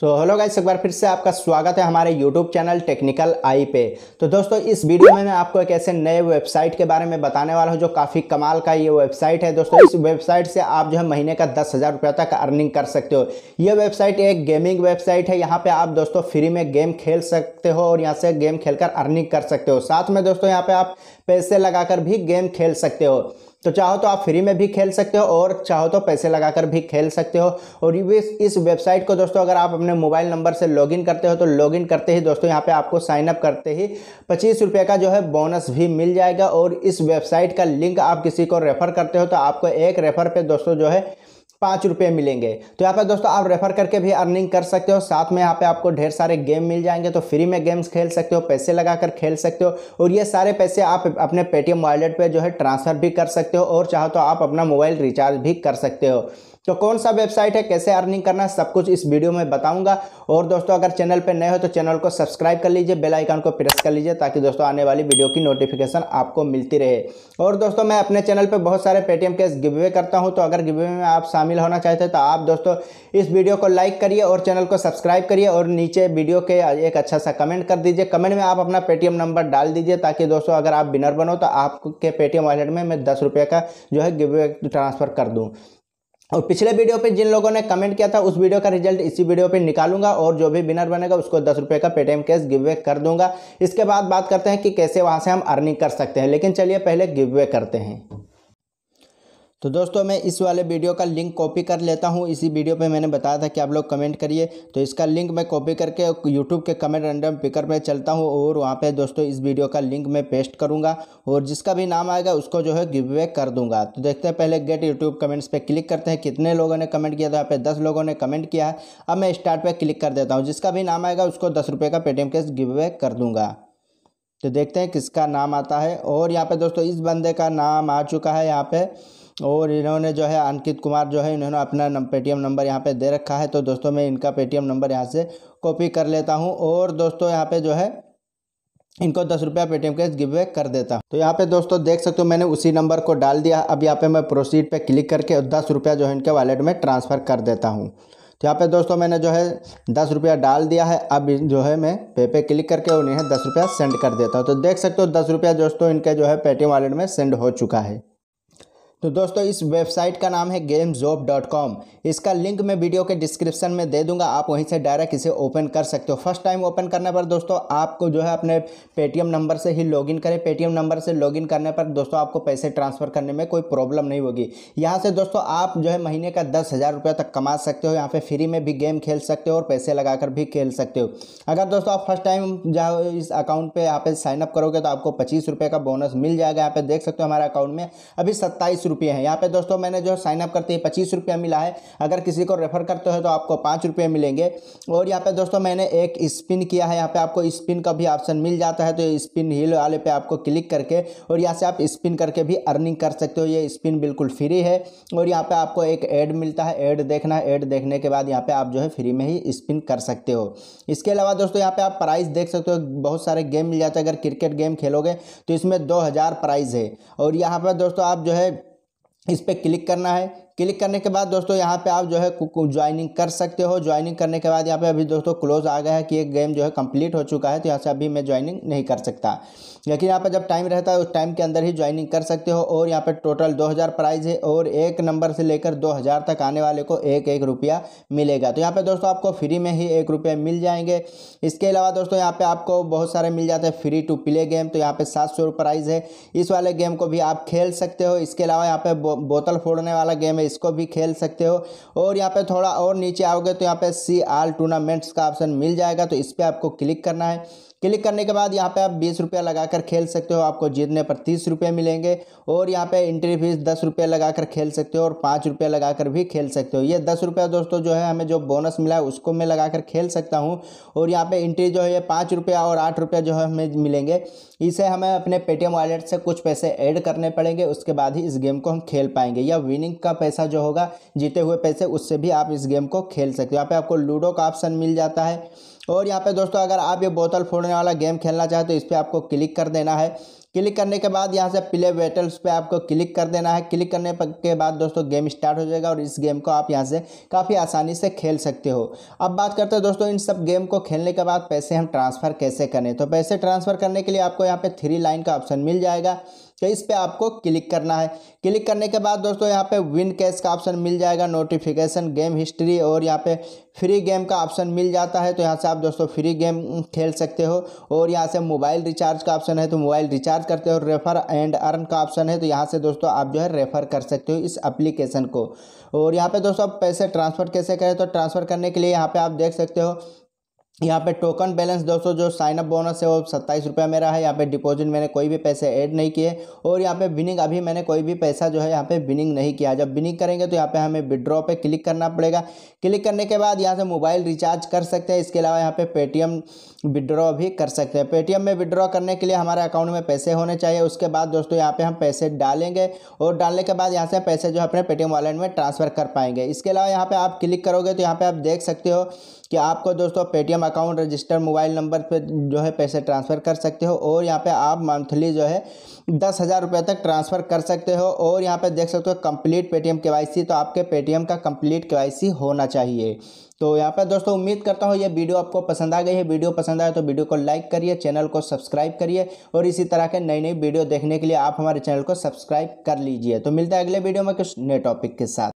so hello guys एक बार फिर से आपका स्वागत है हमारे यूट्यूब चैनल टेक्निकल आई पे तो दोस्तों इस वीडियो में मैं आपको एक ऐसे नए वेबसाइट के बारे में बताने वाला हूँ जो काफ़ी कमाल का ये वेबसाइट है दोस्तों इस वेबसाइट से आप जो है महीने का दस हज़ार रुपये तक अर्निंग कर सकते हो ये वेबसाइट एक गेमिंग वेबसाइट है यहाँ पर आप दोस्तों फ्री में गेम खेल सकते हो और यहाँ से गेम खेल अर्निंग कर सकते हो साथ में दोस्तों यहाँ पर आप पैसे लगा भी गेम खेल सकते हो तो चाहो तो आप फ्री में भी खेल सकते हो और चाहो तो पैसे लगाकर भी खेल सकते हो और ये इस वेबसाइट को दोस्तों अगर आप अपने मोबाइल नंबर से लॉगिन करते हो तो लॉगिन करते ही दोस्तों यहाँ पे आपको साइन अप करते ही पच्चीस रुपये का जो है बोनस भी मिल जाएगा और इस वेबसाइट का लिंक आप किसी को रेफर करते हो तो आपको एक रेफर पर दोस्तों जो है पाँच रुपये मिलेंगे तो यहाँ पर दोस्तों आप रेफर करके भी अर्निंग कर सकते हो साथ में यहाँ पे आपको ढेर सारे गेम मिल जाएंगे तो फ्री में गेम्स खेल सकते हो पैसे लगाकर खेल सकते हो और ये सारे पैसे आप अपने पेटीएम वॉलेट पर पे जो है ट्रांसफ़र भी कर सकते हो और चाहो तो आप अपना मोबाइल रिचार्ज भी कर सकते हो तो कौन सा वेबसाइट है कैसे अर्निंग करना है सब कुछ इस वीडियो में बताऊंगा और दोस्तों अगर चैनल पर नए हो तो चैनल को सब्सक्राइब कर लीजिए बेल आइकन को प्रेस कर लीजिए ताकि दोस्तों आने वाली वीडियो की नोटिफिकेशन आपको मिलती रहे और दोस्तों मैं अपने चैनल पर बहुत सारे पेटीएम केस गिवे करता हूँ तो अगर गिवे में आप शामिल होना चाहते हैं तो आप दोस्तों इस वीडियो को लाइक करिए और चैनल को सब्सक्राइब करिए और नीचे वीडियो के एक अच्छा सा कमेंट कर दीजिए कमेंट में आप अपना पेटीएम नंबर डाल दीजिए ताकि दोस्तों अगर आप विनर बनो तो आपके पेटीएम वॉलेट में मैं दस रुपये का जो है गिवे ट्रांसफ़र कर दूँ और पिछले वीडियो पे जिन लोगों ने कमेंट किया था उस वीडियो का रिजल्ट इसी वीडियो पे निकालूंगा और जो भी विनर बनेगा उसको दस रुपये का पेटीएम कैश गिव वे कर दूंगा इसके बाद बात करते हैं कि कैसे वहाँ से हम अर्निंग कर सकते हैं लेकिन चलिए पहले गिव वे करते हैं तो दोस्तों मैं इस वाले वीडियो का लिंक कॉपी कर लेता हूँ इसी वीडियो पे मैंने बताया था कि आप लोग कमेंट करिए तो इसका लिंक मैं कॉपी करके यूट्यूब के कमेंट रैंडम पिकर में चलता हूँ और वहाँ पे दोस्तों इस वीडियो का लिंक मैं पेस्ट करूँगा और जिसका भी नाम आएगा उसको जो है गिव अवे कर दूंगा तो देखते हैं पहले गेट यूट्यूब कमेंट्स पर क्लिक करते हैं कितने लोगों ने कमेंट किया था यहाँ पे दस लोगों ने कमेंट किया है अब मैं स्टार्ट पर क्लिक कर देता हूँ जिसका भी नाम आएगा उसको दस का पेटीएम कैश गिव अवे कर दूँगा तो देखते हैं किसका नाम आता है और यहाँ पर दोस्तों इस बंदे का नाम आ चुका है यहाँ पर और इन्होंने जो है अंकित कुमार जो है इन्होंने अपना पेटीएम नंबर यहाँ पे दे रखा है तो दोस्तों मैं इनका पेटीएम नंबर यहाँ से कॉपी कर लेता हूँ और दोस्तों यहाँ पे जो है इनको दस रुपया पेटीएम के गिव कर देता हूँ तो यहाँ पे दोस्तों देख सकते हो मैंने उसी नंबर को डाल दिया अब यहाँ पे मैं प्रोसीड पे क्लिक करके दस रुपया जो है इनके वॉलेट में ट्रांसफ़र कर देता हूँ तो यहाँ पे दोस्तों मैंने जो है दस रुपया डाल दिया है अब जो है मैं पे पे क्लिक करके उन्हें दस रुपया सेंड कर देता हूँ तो देख सकते हो दस रुपया दोस्तों इनके जो है पेटीएम वॉलेट में सेंड हो चुका है तो दोस्तों इस वेबसाइट का नाम है गेम डॉट कॉम इसका लिंक मैं वीडियो के डिस्क्रिप्शन में दे दूंगा आप वहीं से डायरेक्ट इसे ओपन कर सकते हो फर्स्ट टाइम ओपन करने पर दोस्तों आपको जो है अपने पेटीएम नंबर से ही लॉगिन करें पेटीएम नंबर से लॉगिन करने पर दोस्तों आपको पैसे ट्रांसफ़र करने में कोई प्रॉब्लम नहीं होगी यहाँ से दोस्तों आप जो है महीने का दस हज़ार तक कमा सकते हो यहाँ पर फ्री में भी गेम खेल सकते हो और पैसे लगा भी खेल सकते हो अगर दोस्तों आप फर्स्ट टाइम जाओ इस अकाउंट पर यहाँ पर साइनअप करोगे तो आपको पच्चीस का बोनस मिल जाएगा यहाँ पर देख सकते हो हमारे अकाउंट में अभी सत्ताईस रुपये है यहाँ पे दोस्तों मैंने जो साइन अप करते हैं पच्चीस रुपया मिला है अगर किसी को रेफर करते हो तो आपको पाँच रुपये मिलेंगे और यहाँ पे दोस्तों मैंने एक स्पिन किया है यहाँ पे आपको स्पिन का भी ऑप्शन मिल जाता है तो स्पिन हील वाले पे आपको क्लिक करके और यहाँ से आप स्पिन करके भी अर्निंग कर सकते हो ये स्पिन बिल्कुल फ्री है और यहाँ पर आपको एक ऐड मिलता है एड देखना है एड देखने के बाद यहाँ पे आप जो है फ्री में ही स्पिन कर सकते हो इसके अलावा दोस्तों यहाँ पर आप प्राइस देख सकते हो बहुत सारे गेम मिल जाते हैं अगर क्रिकेट गेम खेलोगे तो इसमें दो हज़ार प्राइज़ है और यहाँ पर दोस्तों आप जो है इस पर क्लिक करना है क्लिक करने के बाद दोस्तों यहाँ पे आप जो है ज्वाइनिंग कर सकते हो ज्वाइनिंग करने के बाद यहाँ पे अभी दोस्तों क्लोज आ गया है कि एक गेम जो है कंप्लीट हो चुका है तो यहाँ से अभी मैं ज्वाइनिंग नहीं कर सकता लेकिन यहाँ पर जब टाइम रहता है उस टाइम के अंदर ही ज्वाइनिंग कर सकते हो और यहाँ पर टोटल दो प्राइज़ है और एक नंबर से लेकर दो तक आने वाले को एक एक रुपया मिलेगा तो यहाँ पर दोस्तों आपको फ्री में ही एक रुपया मिल जाएंगे इसके अलावा दोस्तों यहाँ पर आपको बहुत सारे मिल जाते हैं फ्री टू प्ले गेम तो यहाँ पे सात सौ प्राइज़ है इस वाले गेम को भी आप खेल सकते हो इसके अलावा यहाँ पे बोतल फोड़ने वाला गेम है इसको भी खेल सकते हो और यहाँ पे थोड़ा और नीचे आओगे तो यहाँ पे सी आल टूर्नामेंट्स का ऑप्शन मिल जाएगा तो इस पर आपको क्लिक करना है क्लिक करने के बाद यहाँ पे आप बीस रुपया लगाकर खेल सकते हो आपको जीतने पर तीस रुपये मिलेंगे और यहाँ पे इंट्री फीस दस रुपये लगाकर खेल सकते हो और पाँच रुपये लगाकर भी खेल सकते हो ये दस रुपया दोस्तों जो है हमें जो बोनस मिला है उसको मैं लगाकर खेल सकता हूँ और यहाँ पे इंट्री जो है ये पाँच रुपया और आठ रुपया जो है हमें मिलेंगे इसे हमें अपने पेटीएम वॉलेट से कुछ पैसे ऐड करने पड़ेंगे उसके बाद ही इस गेम को हम खेल पाएंगे या विनिंग का पैसा पैसा जो होगा जीते हुए पैसे उससे भी आप इस गेम को खेल सकते हो यहाँ पे आपको लूडो का ऑप्शन मिल जाता है और यहाँ पे दोस्तों अगर आप ये बोतल फोड़ने वाला गेम खेलना चाहें तो इस पर आपको क्लिक कर देना है क्लिक करने के बाद यहाँ से प्ले बेटल्स पे आपको क्लिक कर देना है क्लिक करने के बाद दोस्तों गेम स्टार्ट हो जाएगा और इस गेम को आप यहाँ से काफ़ी आसानी से खेल सकते हो अब बात करते हैं दोस्तों इन सब गेम को खेलने के बाद पैसे हम ट्रांसफ़र कैसे करें तो पैसे ट्रांसफ़र करने के लिए आपको यहाँ पे थ्री लाइन का ऑप्शन मिल जाएगा तो इस पर आपको क्लिक करना है क्लिक करने के बाद दोस्तों यहाँ पे विन कैश का ऑप्शन मिल जाएगा नोटिफिकेशन गेम हिस्ट्री और यहाँ पे फ्री गेम का ऑप्शन मिल जाता है तो यहाँ से आप दोस्तों फ्री गेम खेल सकते हो और यहाँ से मोबाइल रिचार्ज का ऑप्शन है तो मोबाइल रिचार्ज करते हो रेफर एंड अर्न का ऑप्शन है तो यहाँ से दोस्तों आप जो है रेफर कर सकते हो इस अप्लीकेशन को और यहाँ पर दोस्तों आप पैसे ट्रांसफ़र कैसे करें तो ट्रांसफ़र करने के लिए यहाँ पर आप देख सकते हो यहाँ पे टोकन बैलेंस दोस्तों जो साइन अप बोनस है वो सत्ताईस रुपया मेरा है यहाँ पे डिपॉजिट मैंने कोई भी पैसे ऐड नहीं किए और यहाँ पे विनिंग अभी मैंने कोई भी पैसा जो है यहाँ पे विनिंग नहीं किया जब विनिंग करेंगे तो यहाँ पे हमें विड्रॉ पे क्लिक करना पड़ेगा क्लिक करने के बाद यहाँ से मोबाइल रिचार्ज कर सकते हैं इसके अलावा यहाँ पे पेटीएम विड्रॉ भी कर सकते हैं पेटीएम में विड्रॉ करने के लिए हमारे अकाउंट में पैसे होने चाहिए उसके बाद दोस्तों यहाँ पे हम पैसे डालेंगे और डालने के बाद यहाँ से पैसे जो है अपने पेटीएम वॉलेट में ट्रांसफ़र कर पाएंगे इसके अलावा यहाँ पर आप क्लिक करोगे तो यहाँ पर आप देख सकते हो कि आपको दोस्तों Paytm account register mobile number पर जो है पैसे ट्रांसफ़र कर सकते हो और यहाँ पे आप मंथली जो है दस हज़ार रुपये तक ट्रांसफ़र कर सकते हो और यहाँ पे देख सकते हो कंप्लीट पेटीएम केवाईसी तो आपके पेटीएम का कंप्लीट के होना चाहिए तो यहाँ पर दोस्तों उम्मीद करता हूँ ये वीडियो आपको पसंद आ गई है वीडियो पसंद आए तो वीडियो को लाइक करिए चैनल को सब्सक्राइब करिए और इसी तरह के नई नई वीडियो देखने के लिए आप हमारे चैनल को सब्सक्राइब कर लीजिए तो मिलता है अगले वीडियो में कुछ नए टॉपिक के साथ